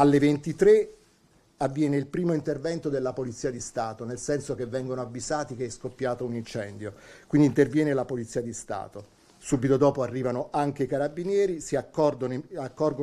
Alle 23 avviene il primo intervento della Polizia di Stato, nel senso che vengono avvisati che è scoppiato un incendio, quindi interviene la Polizia di Stato. Subito dopo arrivano anche i carabinieri, si accorgono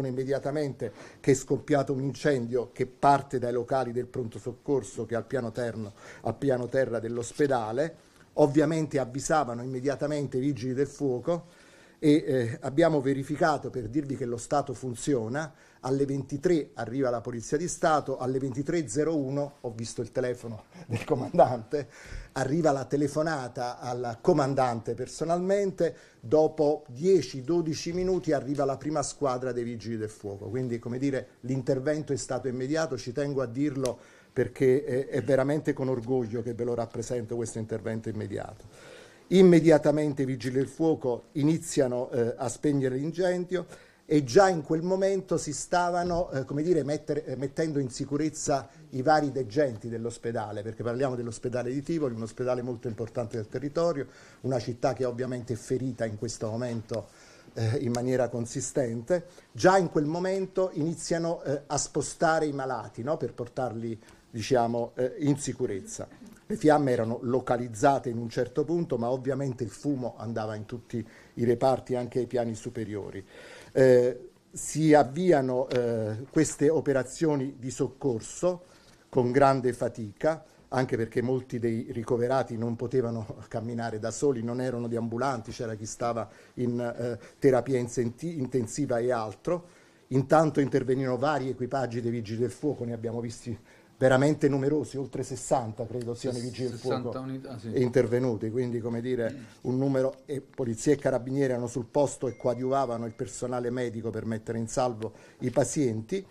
immediatamente che è scoppiato un incendio che parte dai locali del pronto soccorso che è al piano, terno, al piano terra dell'ospedale. Ovviamente avvisavano immediatamente i vigili del fuoco e eh, abbiamo verificato per dirvi che lo Stato funziona, alle 23 arriva la Polizia di Stato, alle 23.01 ho visto il telefono del comandante, arriva la telefonata al comandante personalmente, dopo 10-12 minuti arriva la prima squadra dei vigili del fuoco, quindi come dire l'intervento è stato immediato, ci tengo a dirlo perché è, eh, è veramente con orgoglio che ve lo rappresento questo intervento immediato. Immediatamente i vigili del fuoco iniziano eh, a spegnere l'incendio e già in quel momento si stavano eh, come dire, mettere, eh, mettendo in sicurezza i vari degenti dell'ospedale, perché parliamo dell'ospedale di Tivoli, un ospedale molto importante del territorio, una città che ovviamente è ferita in questo momento eh, in maniera consistente. Già in quel momento iniziano eh, a spostare i malati no? per portarli diciamo, eh, in sicurezza. Le fiamme erano localizzate in un certo punto, ma ovviamente il fumo andava in tutti i reparti, anche ai piani superiori. Eh, si avviano eh, queste operazioni di soccorso con grande fatica, anche perché molti dei ricoverati non potevano camminare da soli, non erano di ambulanti, c'era chi stava in eh, terapia intensiva e altro. Intanto intervenivano vari equipaggi dei vigili del fuoco, ne abbiamo visti veramente numerosi, oltre 60 credo siano i vigili del fuoco unità, sì. intervenuti, quindi come dire un numero e polizia e carabinieri erano sul posto e coadiuvavano il personale medico per mettere in salvo i pazienti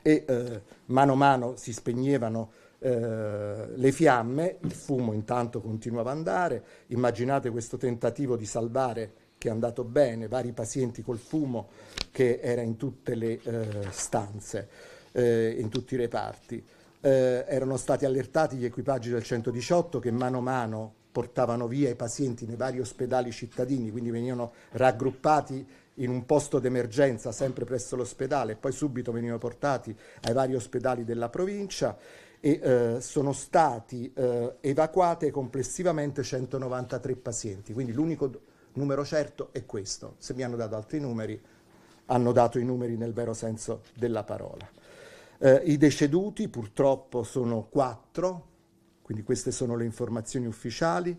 e eh, mano a mano si spegnevano eh, le fiamme, il fumo intanto continuava ad andare, immaginate questo tentativo di salvare che è andato bene, vari pazienti col fumo che era in tutte le eh, stanze eh, in tutti i reparti. Eh, erano stati allertati gli equipaggi del 118 che mano a mano portavano via i pazienti nei vari ospedali cittadini, quindi venivano raggruppati in un posto d'emergenza sempre presso l'ospedale e poi subito venivano portati ai vari ospedali della provincia e eh, sono stati eh, evacuate complessivamente 193 pazienti, quindi l'unico numero certo è questo, se mi hanno dato altri numeri hanno dato i numeri nel vero senso della parola. Eh, I deceduti purtroppo sono quattro, quindi queste sono le informazioni ufficiali.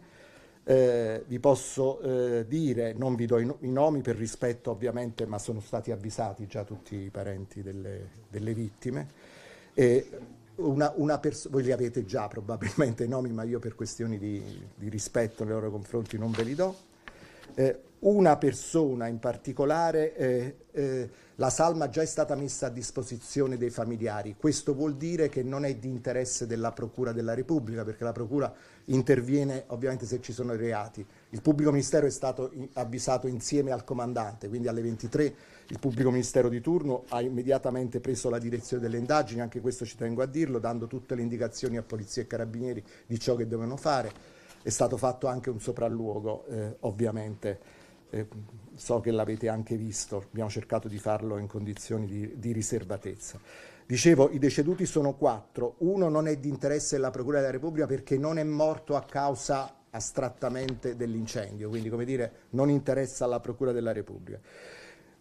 Eh, vi posso eh, dire, non vi do i, no- i, nomi per rispetto ovviamente, ma sono stati avvisati già tutti i parenti delle, delle vittime. Una, una pers- voi li avete già probabilmente i nomi, ma io per questioni di, di rispetto nei loro confronti non ve li do eh, una persona in particolare, eh, eh, la salma già è stata messa a disposizione dei familiari. Questo vuol dire che non è di interesse della Procura della Repubblica, perché la Procura interviene ovviamente se ci sono reati. Il pubblico ministero è stato avvisato insieme al comandante, quindi alle 23 il pubblico ministero di turno ha immediatamente preso la direzione delle indagini, anche questo ci tengo a dirlo, dando tutte le indicazioni a polizia e carabinieri di ciò che devono fare. È stato fatto anche un sopralluogo, eh, ovviamente. Eh, so che l'avete anche visto, abbiamo cercato di farlo in condizioni di, di riservatezza. Dicevo, i deceduti sono quattro. Uno non è di interesse della Procura della Repubblica perché non è morto a causa astrattamente dell'incendio, quindi come dire non interessa alla Procura della Repubblica.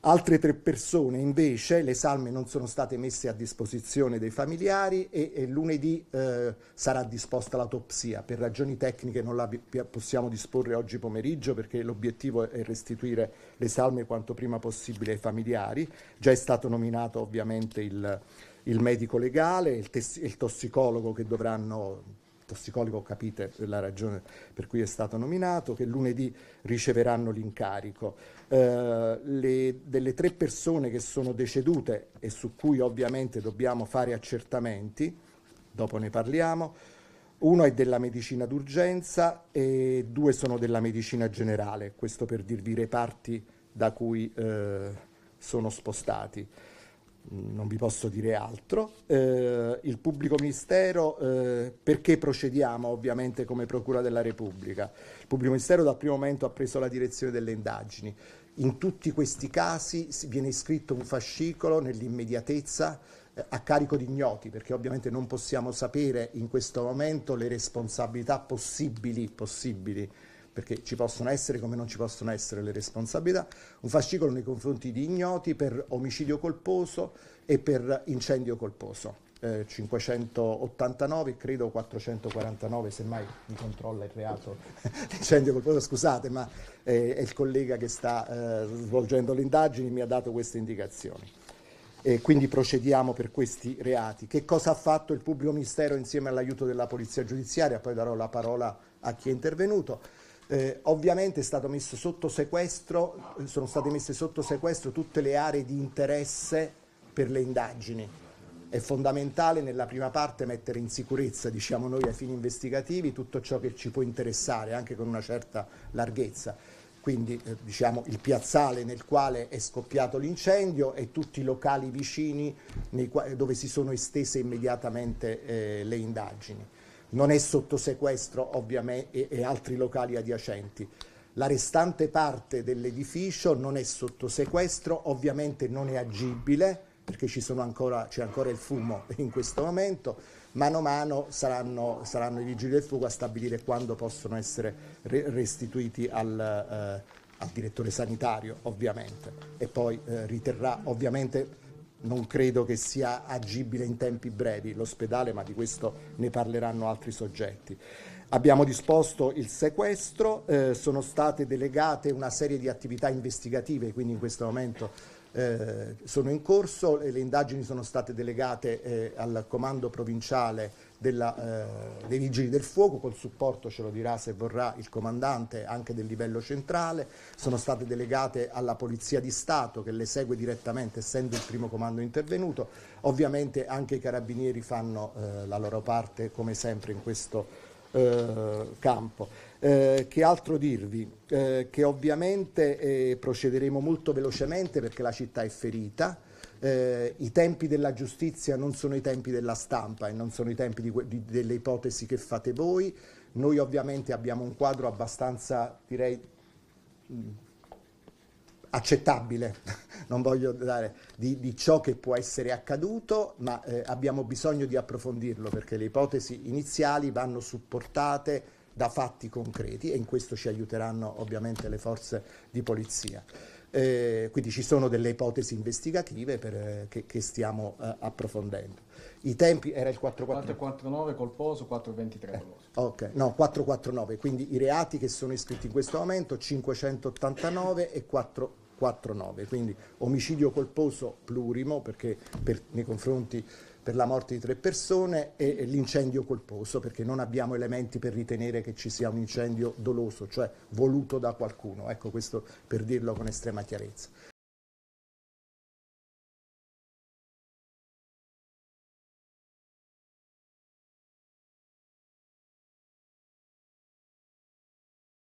Altre tre persone invece, le salme non sono state messe a disposizione dei familiari e, e lunedì eh, sarà disposta l'autopsia. Per ragioni tecniche non la possiamo disporre oggi pomeriggio perché l'obiettivo è restituire le salme quanto prima possibile ai familiari. Già è stato nominato ovviamente il, il medico legale, il, tes- il tossicologo che dovranno tossicologo capite la ragione per cui è stato nominato, che lunedì riceveranno l'incarico. Eh, le, delle tre persone che sono decedute e su cui ovviamente dobbiamo fare accertamenti, dopo ne parliamo, uno è della medicina d'urgenza e due sono della medicina generale, questo per dirvi i reparti da cui eh, sono spostati non vi posso dire altro. Eh, il pubblico ministero, eh, perché procediamo ovviamente come Procura della Repubblica? Il pubblico ministero dal primo momento ha preso la direzione delle indagini. In tutti questi casi viene scritto un fascicolo nell'immediatezza eh, a carico di ignoti, perché ovviamente non possiamo sapere in questo momento le responsabilità possibili, possibili perché ci possono essere come non ci possono essere le responsabilità, un fascicolo nei confronti di ignoti per omicidio colposo e per incendio colposo. 589, eh, credo 449, semmai mi controlla il reato l'incendio colposo, scusate, ma eh, è il collega che sta eh, svolgendo le indagini, mi ha dato queste indicazioni. E quindi procediamo per questi reati. Che cosa ha fatto il pubblico ministero insieme all'aiuto della polizia giudiziaria? Poi darò la parola a chi è intervenuto eh, ovviamente è stato messo sotto sequestro, eh, sono state messe sotto sequestro tutte le aree di interesse per le indagini. È fondamentale nella prima parte mettere in sicurezza, diciamo noi, ai fini investigativi tutto ciò che ci può interessare, anche con una certa larghezza quindi eh, diciamo, il piazzale nel quale è scoppiato l'incendio e tutti i locali vicini dove si sono estese immediatamente eh, le indagini non è sotto sequestro ovviamente e, altri locali adiacenti. La restante parte dell'edificio non è sotto sequestro, ovviamente non è agibile perché ancora, c'è ancora il fumo in questo momento, mano a mano saranno, saranno i vigili del fuoco a stabilire quando possono essere restituiti al, eh, al, direttore sanitario ovviamente e poi eh, riterrà ovviamente non credo che sia agibile in tempi brevi l'ospedale, ma di questo ne parleranno altri soggetti. Abbiamo disposto il sequestro, eh, sono state delegate una serie di attività investigative, quindi in questo momento eh, sono in corso, le indagini sono state delegate eh, al comando provinciale della, eh, dei vigili del fuoco, col supporto ce lo dirà se vorrà il comandante anche del livello centrale, sono state delegate alla Polizia di Stato che le segue direttamente essendo il primo comando intervenuto, ovviamente anche i carabinieri fanno eh, la loro parte come sempre in questo eh, campo. Eh, che altro dirvi? Eh, che ovviamente eh, procederemo molto velocemente perché la città è ferita, eh, i tempi della giustizia non sono i tempi della stampa e non sono i tempi di, di, delle ipotesi che fate voi. Noi ovviamente abbiamo un quadro abbastanza, direi, mm, accettabile, non voglio dare, di, di, ciò che può essere accaduto, ma eh, abbiamo bisogno di approfondirlo perché le ipotesi iniziali vanno supportate da fatti concreti e in questo ci aiuteranno ovviamente le forze di polizia. Eh, quindi ci sono delle ipotesi investigative per, eh, che, che, stiamo eh, approfondendo. I tempi era il 449, 449 colposo, 423 eh, ok, no, 449, quindi i reati che sono iscritti in questo momento 589 e 449, quindi omicidio colposo plurimo perché per, nei confronti per la morte di tre persone e l'incendio colposo, perché non abbiamo elementi per ritenere che ci sia un incendio doloso, cioè voluto da qualcuno. Ecco questo per dirlo con estrema chiarezza.